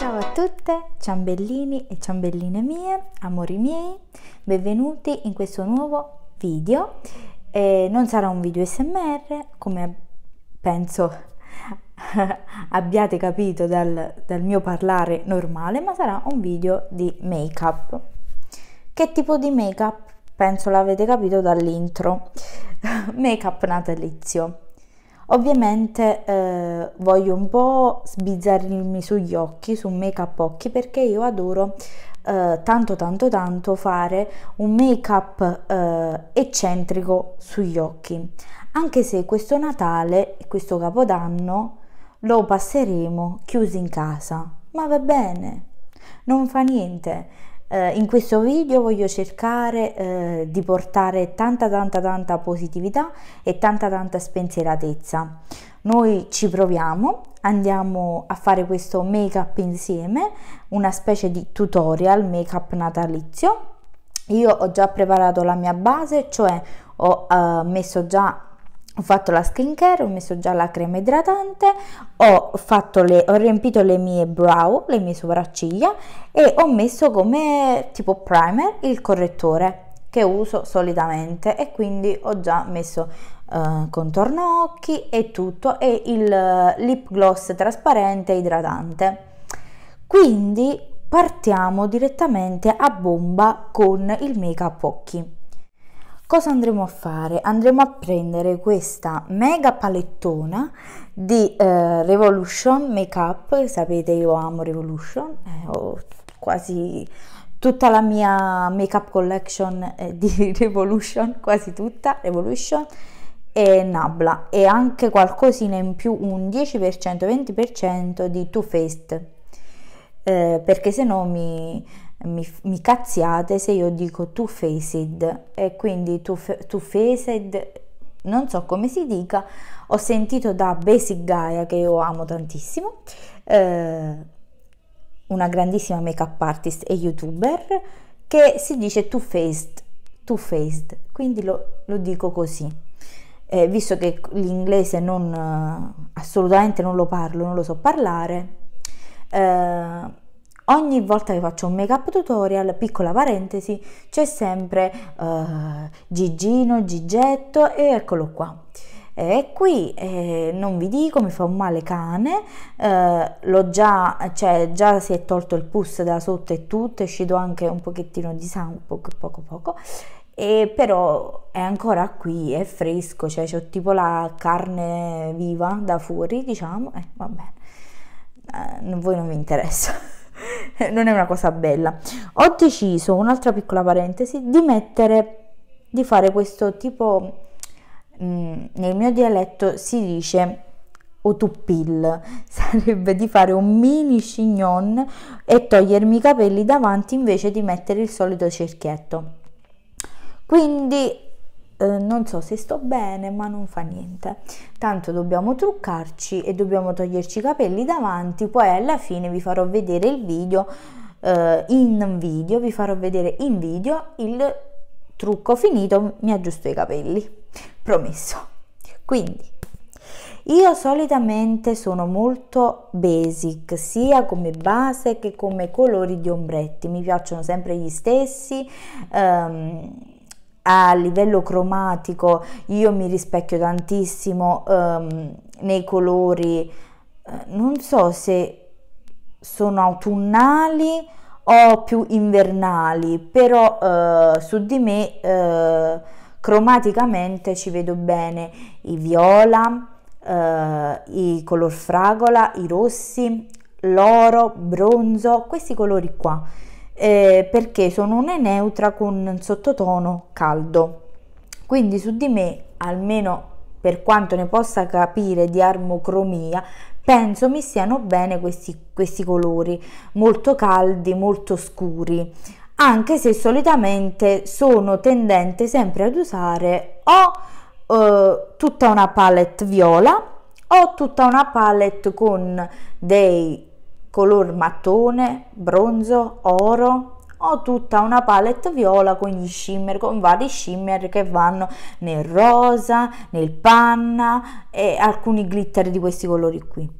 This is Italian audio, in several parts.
Ciao a tutte, ciambellini e ciambelline mie, amori miei, benvenuti in questo nuovo video. Eh, non sarà un video smr, come penso abbiate capito dal, dal mio parlare normale, ma sarà un video di make-up. Che tipo di make-up? Penso l'avete capito dall'intro. make-up natalizio. Ovviamente eh, voglio un po' sbizzarrirmi sugli occhi, su make up occhi, perché io adoro eh, tanto tanto tanto fare un make up eh, eccentrico sugli occhi. Anche se questo Natale e questo Capodanno lo passeremo chiusi in casa. Ma va bene, non fa niente eh, in questo video voglio cercare eh, di portare tanta tanta tanta positività e tanta tanta spensieratezza. Noi ci proviamo, andiamo a fare questo make up insieme, una specie di tutorial make up natalizio. Io ho già preparato la mia base, cioè ho eh, messo già ho fatto la skincare, ho messo già la crema idratante, ho, le, ho, riempito le mie brow, le mie sopracciglia e ho messo come tipo primer il correttore che uso solitamente e quindi ho già messo eh, contorno occhi e tutto e il eh, lip gloss trasparente idratante. Quindi partiamo direttamente a bomba con il make up occhi. Cosa andremo a fare? Andremo a prendere questa mega palettona di eh, Revolution Makeup, sapete io amo Revolution, eh, ho quasi tutta la mia makeup collection eh, di Revolution, quasi tutta Revolution e Nabla e anche qualcosina in più, un 10%-20% di Too Faced, eh, perché se no mi mi, mi, cazziate se io dico two-faced e quindi two-faced non so come si dica, ho sentito da Basic Gaia che io amo tantissimo, eh, una grandissima make-up artist e youtuber che si dice two-faced, two-faced, quindi lo, lo, dico così. Eh, visto che l'inglese non, eh, assolutamente non lo parlo, non lo so parlare, eh, ogni volta che faccio un make up tutorial, piccola parentesi, c'è sempre uh, Gigino, Gigetto e eccolo qua. E qui eh, non vi dico, mi fa un male cane, eh, l'ho già, cioè già si è tolto il pus da sotto e tutto, è uscito anche un pochettino di sangue, poco poco poco, e però è ancora qui, è fresco, cioè ho tipo la carne viva da fuori, diciamo, eh, va bene, eh, voi non vi interessa. non è una cosa bella. Ho deciso, un'altra piccola parentesi, di mettere, di fare questo tipo, mh, mm, nel mio dialetto si dice o tuppil, sarebbe di fare un mini chignon e togliermi i capelli davanti invece di mettere il solito cerchietto. Quindi eh, non so se sto bene ma non fa niente tanto dobbiamo truccarci e dobbiamo toglierci i capelli davanti poi alla fine vi farò vedere il video eh, in video vi farò vedere in video il trucco finito mi aggiusto i capelli promesso quindi io solitamente sono molto basic sia come base che come colori di ombretti mi piacciono sempre gli stessi um, a livello cromatico io mi rispecchio tantissimo um, nei colori, eh, non so se sono autunnali o più invernali, però uh, su di me uh, cromaticamente ci vedo bene i viola, uh, i color fragola, i rossi, l'oro, bronzo, questi colori qua eh, perché sono una neutra con un sottotono caldo. Quindi su di me, almeno per quanto ne possa capire di armocromia, penso mi stiano bene questi, questi colori, molto caldi, molto scuri, anche se solitamente sono tendente sempre ad usare o eh, tutta una palette viola o tutta una palette con dei color mattone, bronzo, oro, ho tutta una palette viola con gli shimmer, con vari shimmer che vanno nel rosa, nel panna e alcuni glitter di questi colori qui.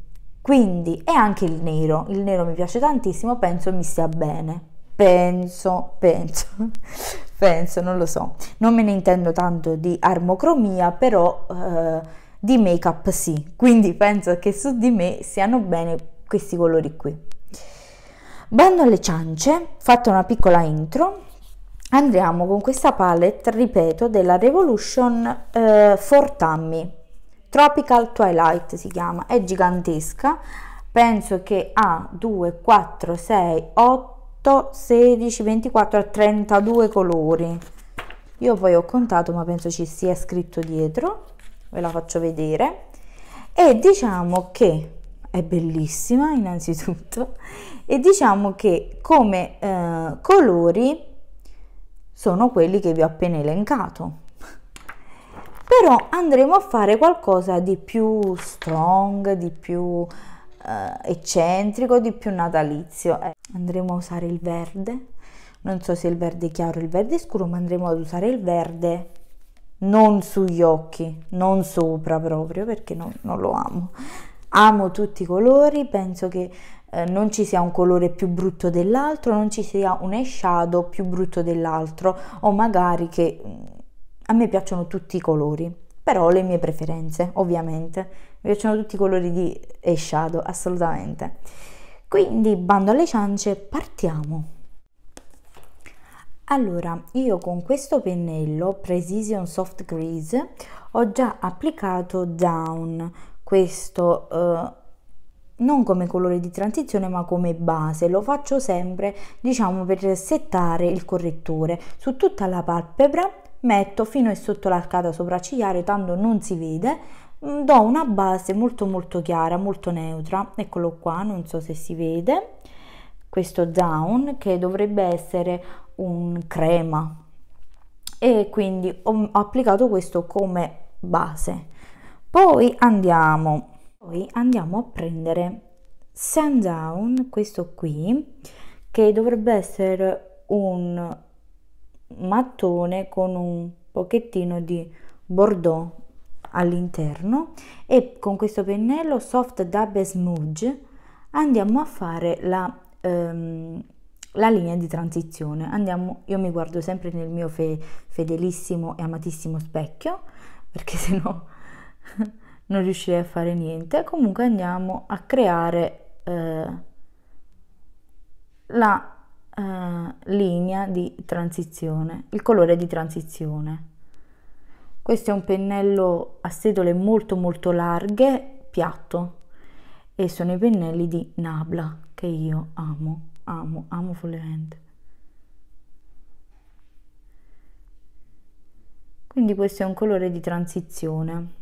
Quindi, e anche il nero, il nero mi piace tantissimo, penso mi stia bene. Penso, penso, penso, non lo so. Non me ne intendo tanto di armocromia, però eh, di make-up sì. Quindi penso che su di me siano bene questi colori qui. Bando alle ciance, fatta una piccola intro, andiamo con questa palette, ripeto, della Revolution eh, for Tammy. Tropical Twilight si chiama, è gigantesca, penso che ha 2, 4, 6, 8, 16, 24, 32 colori. Io poi ho contato ma penso ci sia scritto dietro, ve la faccio vedere. E diciamo che è bellissima innanzitutto e diciamo che come eh, colori sono quelli che vi ho appena elencato però andremo a fare qualcosa di più strong di più eh, eccentrico di più natalizio eh, andremo a usare il verde non so se il verde chiaro o il verde scuro ma andremo ad usare il verde non sugli occhi non sopra proprio perché non, non lo amo amo tutti i colori, penso che eh, non ci sia un colore più brutto dell'altro, non ci sia un eyeshadow più brutto dell'altro o magari che mm, a me piacciono tutti i colori, però le mie preferenze ovviamente, mi piacciono tutti i colori di eyeshadow assolutamente. Quindi bando alle ciance, partiamo! Allora, io con questo pennello Precision Soft Grease ho già applicato Down, questo eh, non come colore di transizione ma come base lo faccio sempre diciamo per settare il correttore su tutta la palpebra metto fino e sotto l'arcata sopraccigliare tanto non si vede mm, do una base molto molto chiara molto neutra eccolo qua non so se si vede questo down che dovrebbe essere un crema e quindi ho mm, applicato questo come base poi andiamo, poi andiamo a prendere Sundown, questo qui, che dovrebbe essere un mattone con un pochettino di bordeaux all'interno e con questo pennello soft double smudge andiamo a fare la, ehm, la linea di transizione andiamo io mi guardo sempre nel mio fe, fedelissimo e amatissimo specchio perché sennò no non riuscirei a fare niente comunque andiamo a creare eh, la eh, linea di transizione il colore di transizione questo è un pennello a setole molto molto larghe piatto e sono i pennelli di Nabla che io amo amo amo follemente quindi questo è un colore di transizione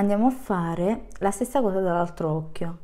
andiamo a fare la stessa cosa dall'altro occhio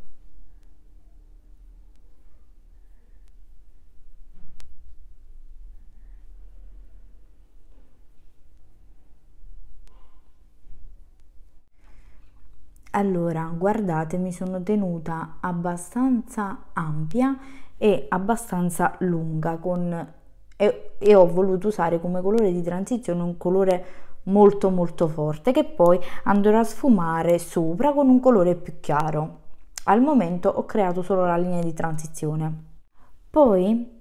allora guardate mi sono tenuta abbastanza ampia e abbastanza lunga con e, e ho voluto usare come colore di transizione un colore molto molto forte che poi andrò a sfumare sopra con un colore più chiaro. Al momento ho creato solo la linea di transizione. Poi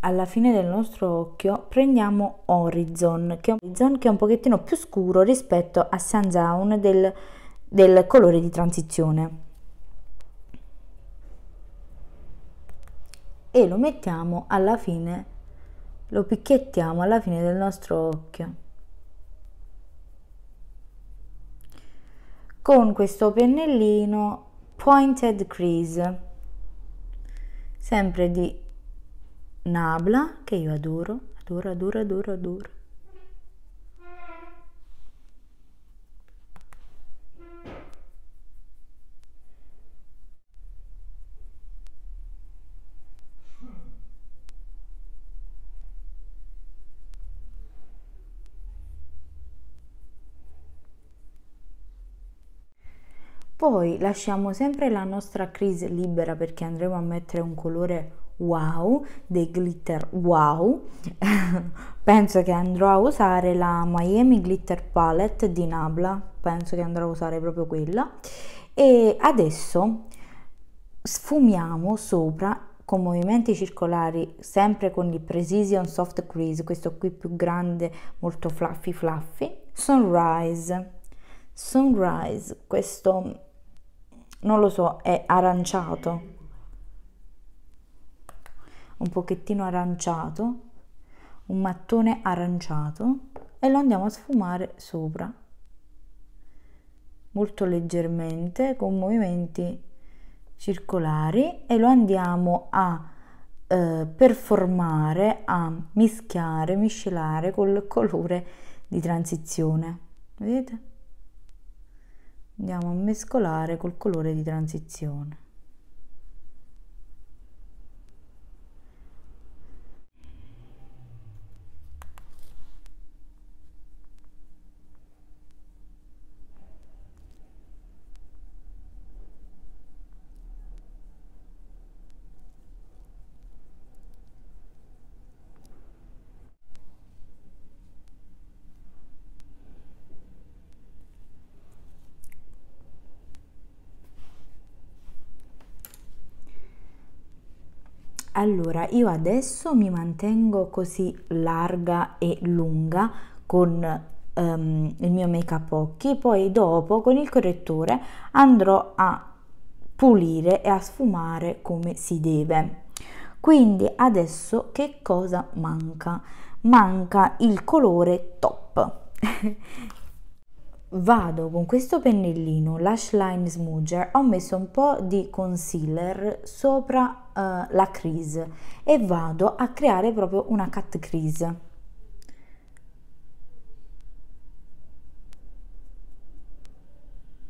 alla fine del nostro occhio prendiamo Horizon che, Horizon, che è un pochettino più scuro rispetto a Sundown del, del colore di transizione. E lo mettiamo alla fine, lo picchiettiamo alla fine del nostro occhio. con questo pennellino pointed crease sempre di Nabla che io adoro adoro adoro adoro adoro Poi lasciamo sempre la nostra crease libera perché andremo a mettere un colore wow, dei glitter wow. penso che andrò a usare la Miami Glitter Palette di Nabla, penso che andrò a usare proprio quella. E adesso sfumiamo sopra con movimenti circolari sempre con il Precision Soft Crease, questo qui più grande, molto fluffy fluffy, Sunrise. Sunrise, questo non lo so, è aranciato, un pochettino aranciato, un mattone aranciato e lo andiamo a sfumare sopra, molto leggermente, con movimenti circolari e lo andiamo a eh, performare, a mischiare, miscelare col colore di transizione. Vedete? andiamo a mescolare col colore di transizione Allora, io adesso mi mantengo così larga e lunga con um, il mio make up occhi, poi dopo con il correttore andrò a pulire e a sfumare come si deve. Quindi adesso che cosa manca? Manca il colore top. vado con questo pennellino lash line smudger ho messo un po di concealer sopra eh, la crease e vado a creare proprio una cat crease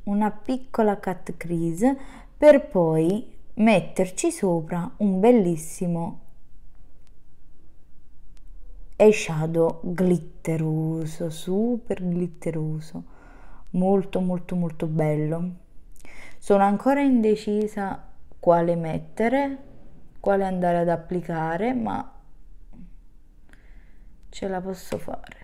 una piccola cat crease per poi metterci sopra un bellissimo eyeshadow glitteroso super glitteroso molto molto molto bello. Sono ancora indecisa quale mettere, quale andare ad applicare, ma ce la posso fare.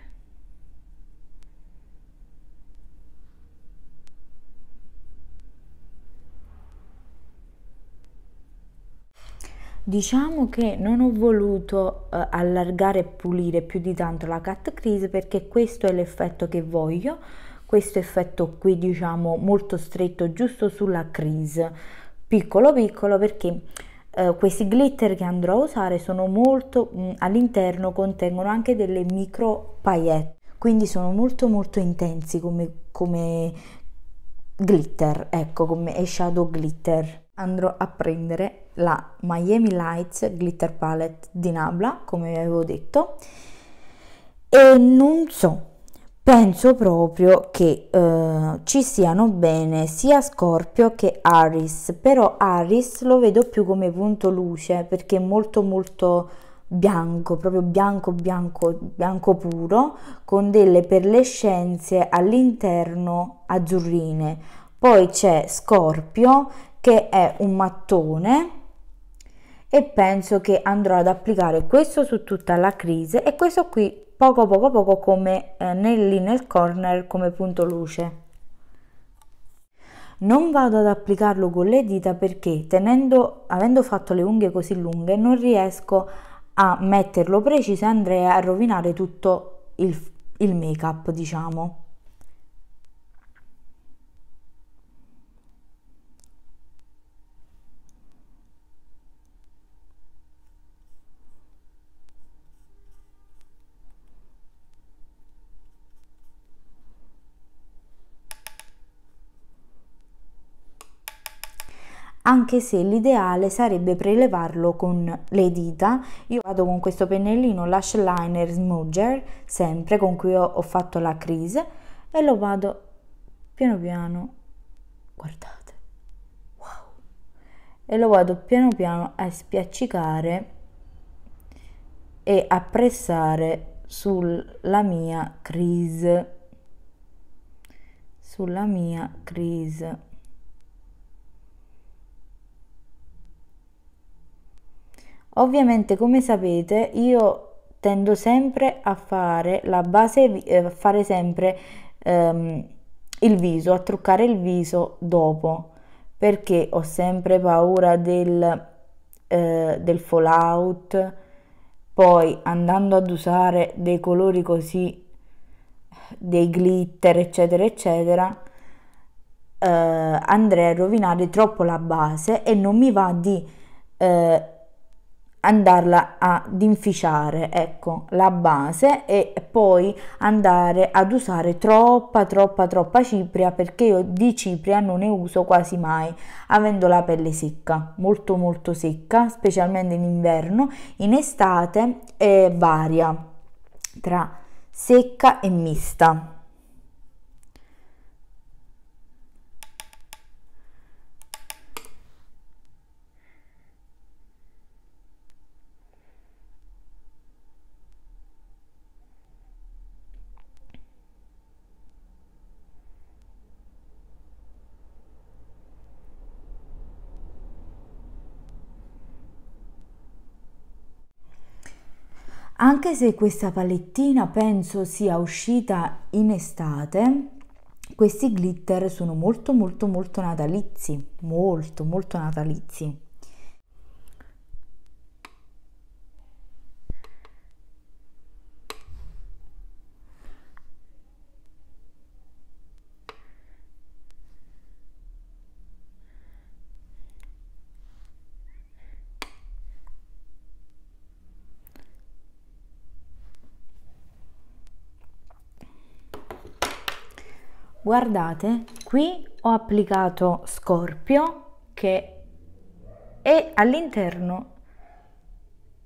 Diciamo che non ho voluto eh, allargare e pulire più di tanto la cat crease perché questo è l'effetto che voglio questo effetto qui diciamo molto stretto giusto sulla crease piccolo piccolo perché eh, questi glitter che andrò a usare sono molto mm, all'interno contengono anche delle micro paillette quindi sono molto molto intensi come, come glitter ecco come shadow glitter andrò a prendere la Miami Lights Glitter Palette di Nabla come vi avevo detto e non so Penso proprio che eh, ci siano bene sia Scorpio che Aris, però Aris lo vedo più come punto luce perché è molto molto bianco, proprio bianco bianco bianco puro con delle perlescenze all'interno azzurrine. Poi c'è Scorpio che è un mattone e penso che andrò ad applicare questo su tutta la crise e questo qui poco poco poco come eh, nell'inner corner come punto luce. Non vado ad applicarlo con le dita perché tenendo, avendo fatto le unghie così lunghe non riesco a metterlo preciso e andrei a rovinare tutto il, il make up diciamo. anche se l'ideale sarebbe prelevarlo con le dita. Io vado con questo pennellino Lash Liner Smudger, sempre con cui ho fatto la crease, e lo vado piano piano, guardate, wow, e lo vado piano piano a spiaccicare e a pressare sulla mia crease, sulla mia crease Ovviamente come sapete io tendo sempre a fare la base, a eh, fare sempre ehm, il viso, a truccare il viso dopo perché ho sempre paura del, eh, del fallout, poi andando ad usare dei colori così, dei glitter eccetera eccetera, eh, andrei a rovinare troppo la base e non mi va di eh, andarla ad inficiare ecco la base e poi andare ad usare troppa troppa troppa cipria perché io di cipria non ne uso quasi mai avendo la pelle secca molto molto secca specialmente in inverno in estate eh, varia tra secca e mista anche se questa palettina penso sia uscita in estate questi glitter sono molto molto molto natalizi molto molto natalizi guardate qui ho applicato scorpio che e all'interno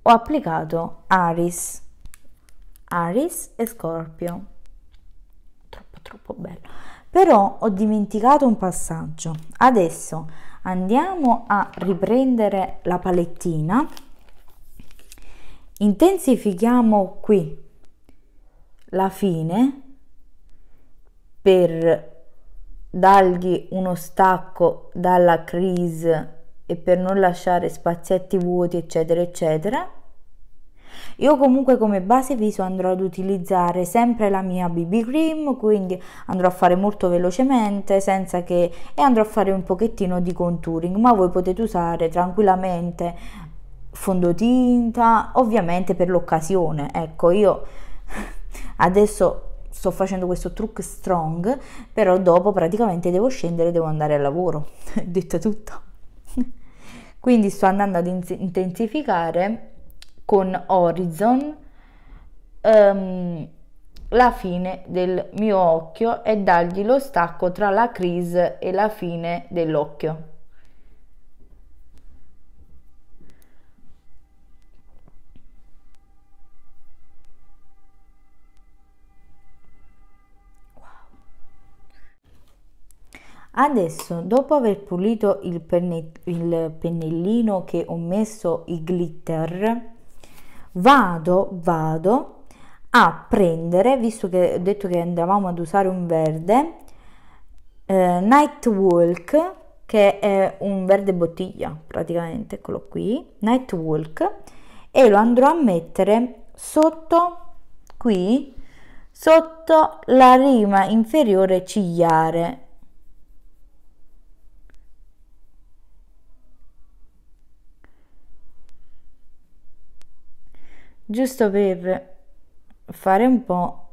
ho applicato aris aris e scorpio troppo troppo bello però ho dimenticato un passaggio adesso andiamo a riprendere la palettina intensifichiamo qui la fine per dargli uno stacco dalla crisi e per non lasciare spazietti vuoti eccetera eccetera io comunque come base viso andrò ad utilizzare sempre la mia BB cream, quindi andrò a fare molto velocemente senza che e andrò a fare un pochettino di contouring, ma voi potete usare tranquillamente fondotinta, ovviamente per l'occasione. Ecco, io adesso sto facendo questo trucco strong, però dopo praticamente devo scendere, devo andare al lavoro, detto tutto. Quindi sto andando ad intensificare con Horizon um, la fine del mio occhio e dargli lo stacco tra la crease e la fine dell'occhio. Adesso, dopo aver pulito il, penne, il pennellino che ho messo i glitter, vado, vado a prendere, visto che ho detto che andavamo ad usare un verde, eh, Walk, che è un verde bottiglia, praticamente, eccolo qui, Night Walk, e lo andrò a mettere sotto, qui, sotto la rima inferiore cigliare giusto per fare un po',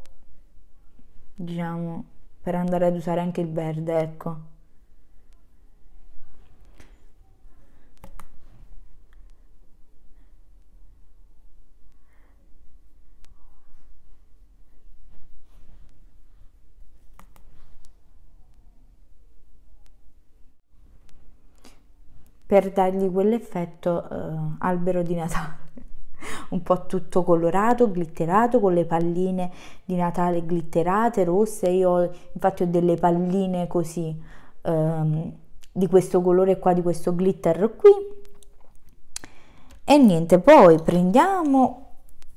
diciamo, per andare ad usare anche il verde, ecco. per dargli quell'effetto eh, albero di Natale un po' tutto colorato, glitterato, con le palline di Natale glitterate, rosse. Io infatti ho delle palline così, ehm, di questo colore qua, di questo glitter qui. E niente, poi prendiamo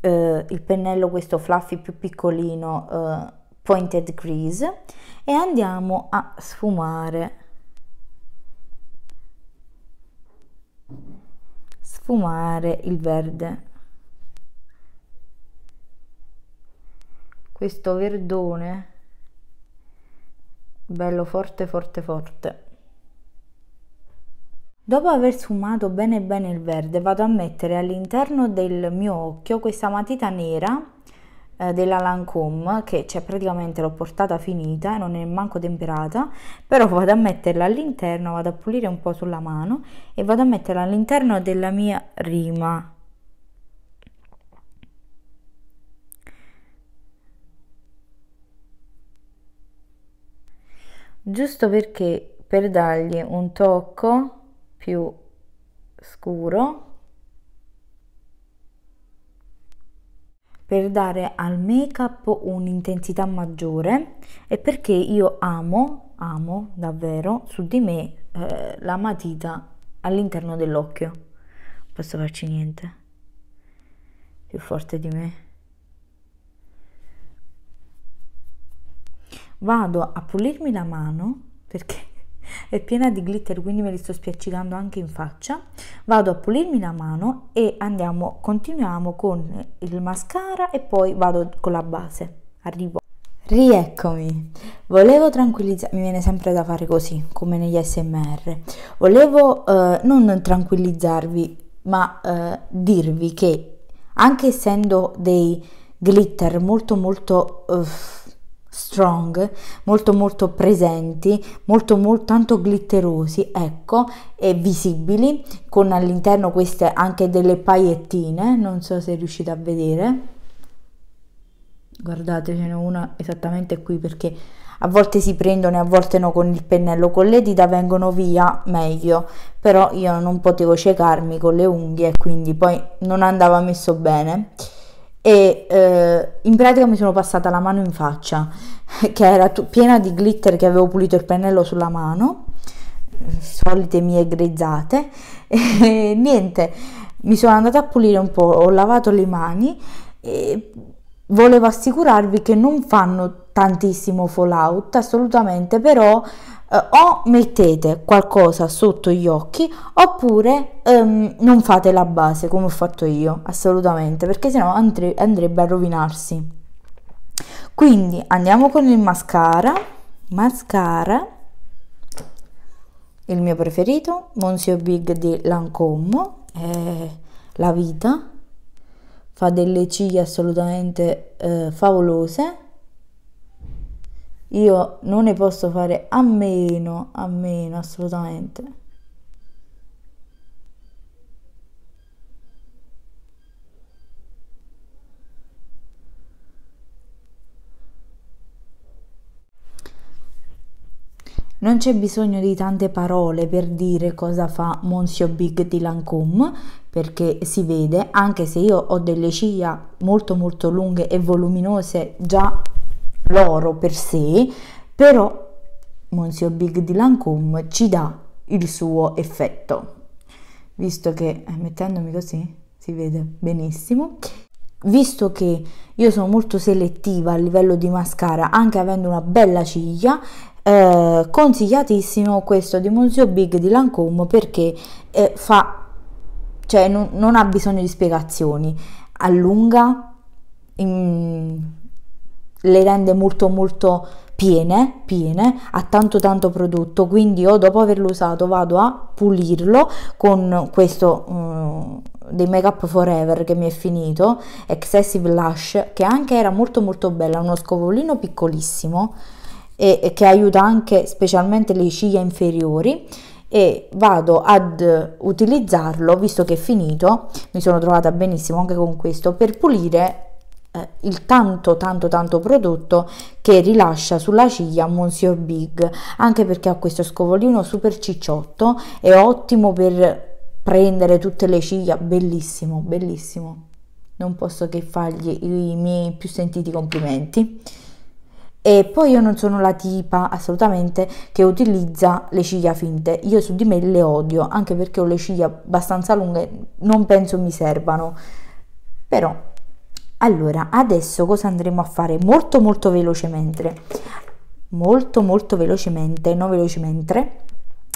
eh, il pennello, questo fluffy più piccolino, eh, pointed crease, e andiamo a sfumare. sfumare il verde questo verdone bello forte forte forte dopo aver sfumato bene bene il verde vado a mettere all'interno del mio occhio questa matita nera eh, della Lancome che c'è cioè, praticamente l'ho portata finita e non è manco temperata però vado a metterla all'interno vado a pulire un po' sulla mano e vado a metterla all'interno della mia rima giusto perché per dargli un tocco più scuro per dare al make up un'intensità maggiore e perché io amo amo davvero su di me eh, la matita all'interno dell'occhio non posso farci niente più forte di me vado a pulirmi la mano perché è piena di glitter quindi me li sto spiaccicando anche in faccia vado a pulirmi la mano e andiamo continuiamo con il mascara e poi vado con la base arrivo Rieccomi, volevo tranquillizzarmi, mi viene sempre da fare così, come negli smr, volevo eh, non tranquillizzarvi, ma eh, dirvi che anche essendo dei glitter molto molto... Uh, strong, molto molto presenti, molto molto tanto glitterosi, ecco, e visibili, con all'interno queste anche delle paiettine, non so se riuscite a vedere. Guardate, ce n'è una esattamente qui perché a volte si prendono e a volte no con il pennello, con le dita vengono via meglio, però io non potevo ciecarmi con le unghie, quindi poi non andava messo bene e eh, in pratica mi sono passata la mano in faccia che era t- piena di glitter che avevo pulito il pennello sulla mano solite mie grezzate e niente mi sono andata a pulire un po' ho lavato le mani e volevo assicurarvi che non fanno tantissimo fallout assolutamente però eh, o mettete qualcosa sotto gli occhi oppure ehm, non fate la base come ho fatto io assolutamente perché sennò andre andrebbe a rovinarsi quindi andiamo con il mascara mascara il mio preferito Monsieur Big di Lancome è la vita fa delle ciglia assolutamente eh, favolose io non ne posso fare a meno, a meno assolutamente. Non c'è bisogno di tante parole per dire cosa fa Monsieur Big di Lancôme perché si vede, anche se io ho delle ciglia molto molto lunghe e voluminose già l'oro per sé, però Monsieur Big di Lancôme ci dà il suo effetto. Visto che, eh, mettendomi così, si vede benissimo. Visto che io sono molto selettiva a livello di mascara, anche avendo una bella ciglia, eh, consigliatissimo questo di Monsieur Big di Lancôme perché eh, fa cioè non, non, ha bisogno di spiegazioni, allunga, in, le rende molto molto piene, piene a tanto tanto prodotto quindi io dopo averlo usato vado a pulirlo con questo um, dei Make Up Forever che mi è finito Excessive Lush, che anche era molto molto bella uno scovolino piccolissimo e, e che aiuta anche specialmente le ciglia inferiori e vado ad utilizzarlo visto che è finito mi sono trovata benissimo anche con questo per pulire eh, il tanto tanto tanto prodotto che rilascia sulla ciglia Monsieur Big, anche perché ha questo scovolino super cicciotto, è ottimo per prendere tutte le ciglia, bellissimo, bellissimo. Non posso che fargli i miei più sentiti complimenti. E poi io non sono la tipa assolutamente che utilizza le ciglia finte, io su di me le odio, anche perché ho le ciglia abbastanza lunghe, non penso mi servano, però allora adesso cosa andremo a fare molto molto velocemente molto molto velocemente non velocemente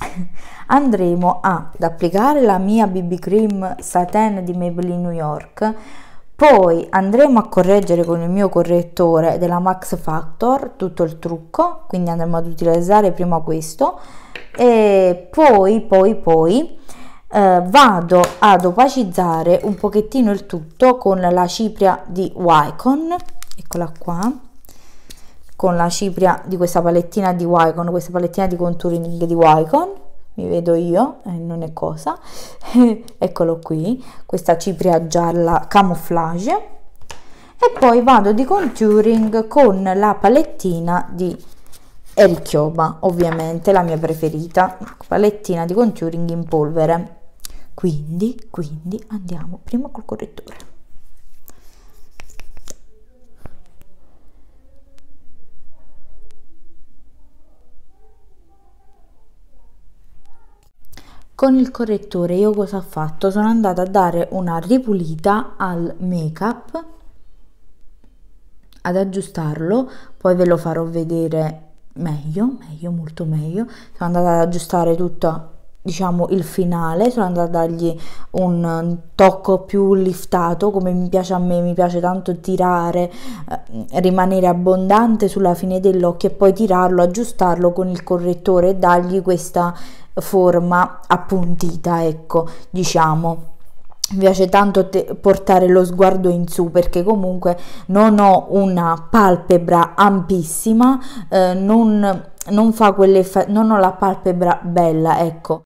andremo a, ad applicare la mia BB cream satin di Maybelline New York poi andremo a correggere con il mio correttore della Max Factor tutto il trucco quindi andremo ad utilizzare prima questo e poi poi poi eh, vado ad opacizzare un pochettino il tutto con la cipria di Wycon eccola qua con la cipria di questa palettina di Wycon questa palettina di contouring di Wycon mi vedo io, eh, non è cosa eccolo qui questa cipria gialla camouflage e poi vado di contouring con la palettina di El Chioma, ovviamente la mia preferita, palettina di contouring in polvere quindi, quindi andiamo prima col correttore con il correttore io cosa ho fatto sono andata a dare una ripulita al make up ad aggiustarlo poi ve lo farò vedere meglio meglio molto meglio sono andata ad aggiustare tutto diciamo il finale sono andata a dargli un tocco più liftato come mi piace a me mi piace tanto tirare eh, rimanere abbondante sulla fine dell'occhio e poi tirarlo aggiustarlo con il correttore e dargli questa forma appuntita ecco diciamo mi piace tanto te- portare lo sguardo in su perché comunque non ho una palpebra ampissima, eh, non, non, fa quelle fa- non ho la palpebra bella, ecco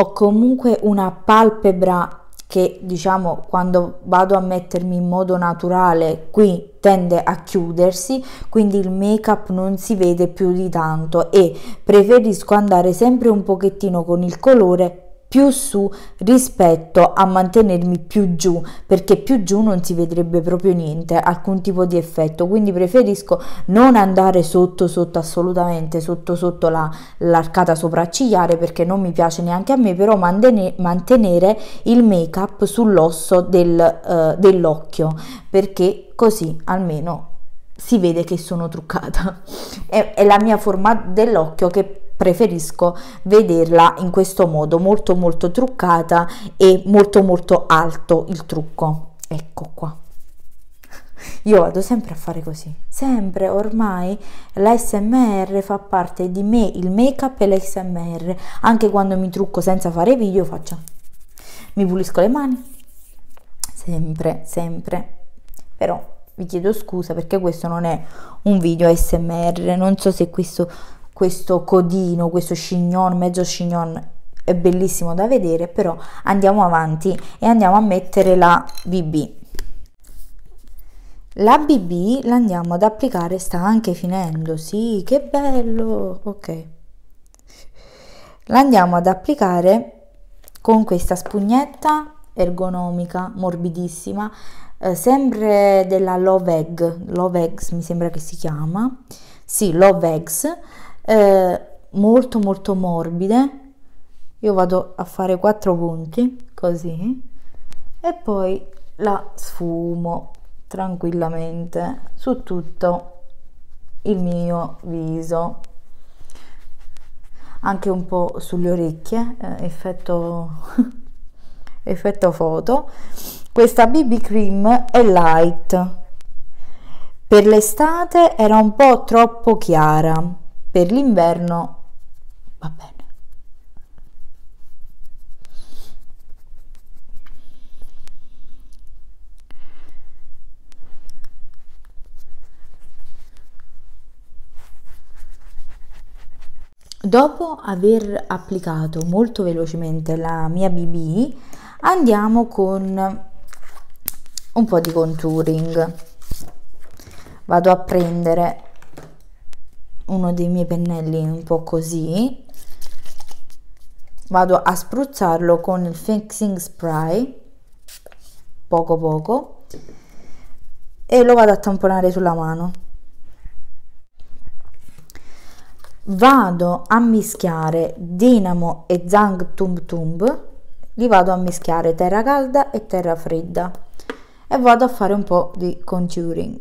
ho comunque una palpebra che diciamo quando vado a mettermi in modo naturale qui tende a chiudersi quindi il make up non si vede più di tanto e preferisco andare sempre un pochettino con il colore più su rispetto a mantenermi più giù perché più giù non si vedrebbe proprio niente alcun tipo di effetto quindi preferisco non andare sotto sotto assolutamente sotto sotto la, l'arcata sopraccigliare perché non mi piace neanche a me però mantenere, mantenere il make up sull'osso del, uh, dell'occhio perché così almeno si vede che sono truccata è, è la mia forma dell'occhio che preferisco vederla in questo modo molto molto truccata e molto molto alto il trucco ecco qua io vado sempre a fare così sempre ormai l'SMR fa parte di me il make up e l'SMR anche quando mi trucco senza fare video faccio mi pulisco le mani sempre sempre però vi chiedo scusa perché questo non è un video smr non so se questo questo codino, questo chignon, mezzo chignon è bellissimo da vedere, però andiamo avanti e andiamo a mettere la BB. La BB l'andiamo ad applicare, sta anche finendo, sì, che bello, ok. l'andiamo ad applicare con questa spugnetta ergonomica, morbidissima, eh, sempre della Love Egg Love Eggs mi sembra che si chiama, sì, Love Lovex, eh, molto molto morbide io vado a fare quattro punti così e poi la sfumo tranquillamente su tutto il mio viso anche un po' sulle orecchie eh, effetto, effetto foto questa BB cream è light per l'estate era un po' troppo chiara per l'inverno va bene. Dopo aver applicato molto velocemente la mia BB, andiamo con un po' di contouring. Vado a prendere uno dei miei pennelli un po' così vado a spruzzarlo con il fixing spray poco poco e lo vado a tamponare sulla mano vado a mischiare dinamo e zang tum tum li vado a mischiare terra calda e terra fredda e vado a fare un po' di contouring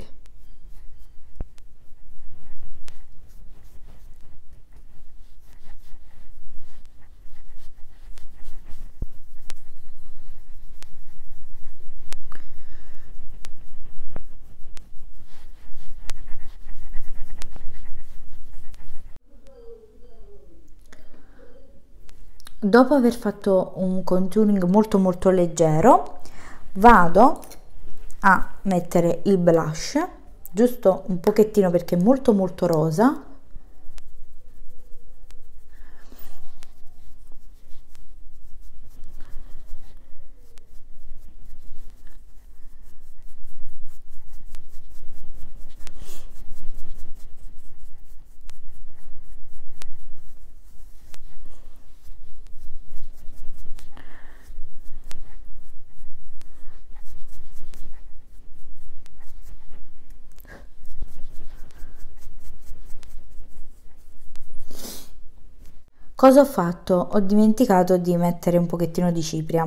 dopo aver fatto un contouring molto molto leggero vado a mettere il blush giusto un pochettino perché è molto molto rosa Cosa ho fatto? Ho dimenticato di mettere un pochettino di cipria.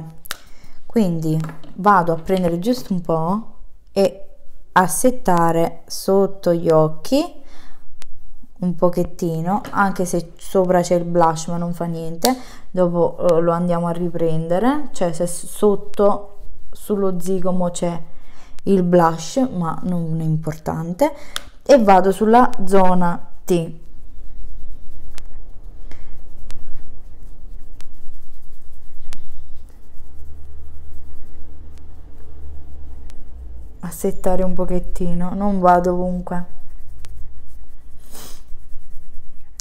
Quindi vado a prendere giusto un po' e a settare sotto gli occhi un pochettino, anche se sopra c'è il blush ma non fa niente, dopo eh, lo andiamo a riprendere, cioè se sotto sullo zigomo c'è il blush ma non è importante e vado sulla zona T settare un pochettino, non vado ovunque.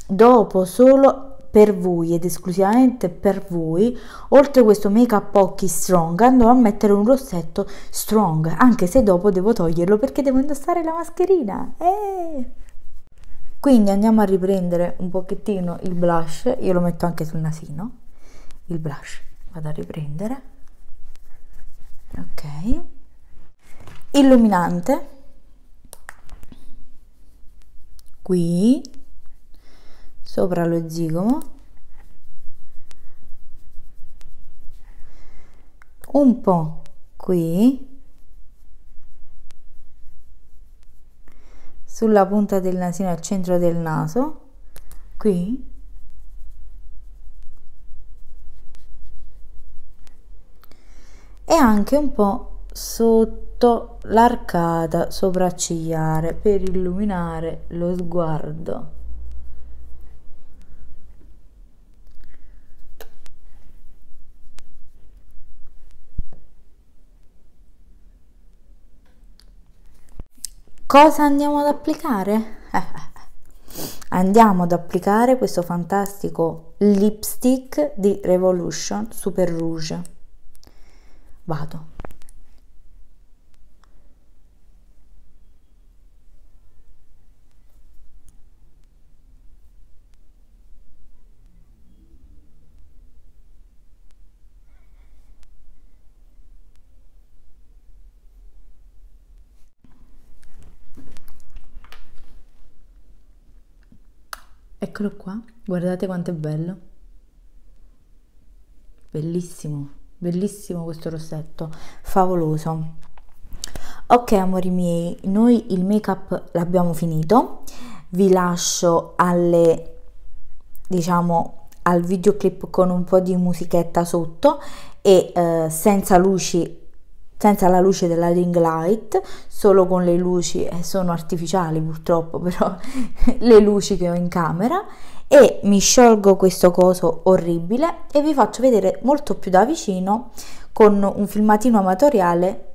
Dopo solo per voi ed esclusivamente per voi, oltre questo make up occhi strong, andrò a mettere un rossetto strong, anche se dopo devo toglierlo perché devo indossare la mascherina. Eh! Quindi andiamo a riprendere un pochettino il blush, io lo metto anche sul nasino, il blush, vado a riprendere. Ok illuminante qui sopra lo zigomo un po' qui sulla punta del nasino al centro del naso qui e anche un po' sotto sotto l'arcata sopraccigliare per illuminare lo sguardo. Cosa andiamo ad applicare? andiamo ad applicare questo fantastico lipstick di Revolution Super Rouge. Vado. Eccolo qua, guardate quanto è bello. Bellissimo, bellissimo questo rossetto, favoloso. Ok amori miei, noi il make up l'abbiamo finito, vi lascio alle, diciamo, al videoclip con un po' di musichetta sotto e eh, senza luci senza la luce della ring light, solo con le luci, eh, sono artificiali purtroppo, però le luci che ho in camera e mi sciolgo questo coso orribile e vi faccio vedere molto più da vicino con un filmatino amatoriale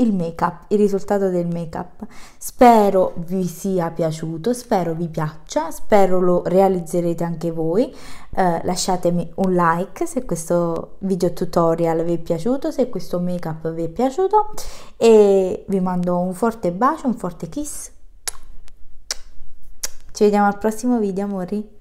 il make up, il risultato del make up. Spero vi sia piaciuto, spero vi piaccia, spero lo realizzerete anche voi. Eh, lasciatemi un like se questo video tutorial vi è piaciuto, se questo make up vi è piaciuto e vi mando un forte bacio, un forte kiss. Ci vediamo al prossimo video amori.